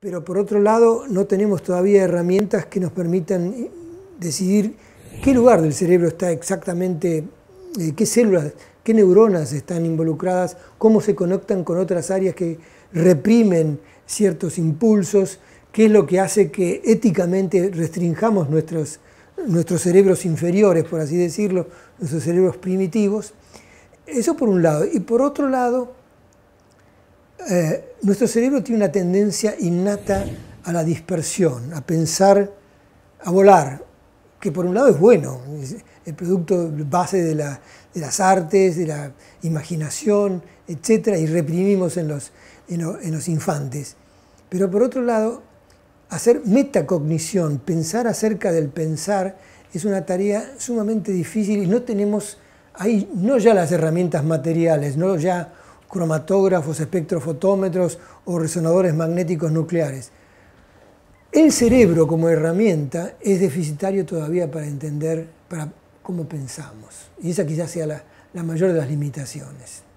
pero por otro lado no tenemos todavía herramientas que nos permitan eh, decidir qué lugar del cerebro está exactamente, eh, qué células, qué neuronas están involucradas, cómo se conectan con otras áreas que reprimen ciertos impulsos, qué es lo que hace que éticamente restringamos nuestros, nuestros cerebros inferiores, por así decirlo, nuestros cerebros primitivos. Eso por un lado. Y por otro lado, eh, nuestro cerebro tiene una tendencia innata a la dispersión, a pensar, a volar, que por un lado es bueno, es el producto base de, las artes, de la imaginación, etc., y reprimimos en los, en los infantes. Pero por otro lado, hacer metacognición, pensar acerca del pensar, es una tarea sumamente difícil y no tenemos ahí no ya las herramientas materiales, no ya cromatógrafos, espectrofotómetros o resonadores magnéticos nucleares. El cerebro como herramienta es deficitario todavía para entender para cómo pensamos. Y esa quizás sea la, la mayor de las limitaciones.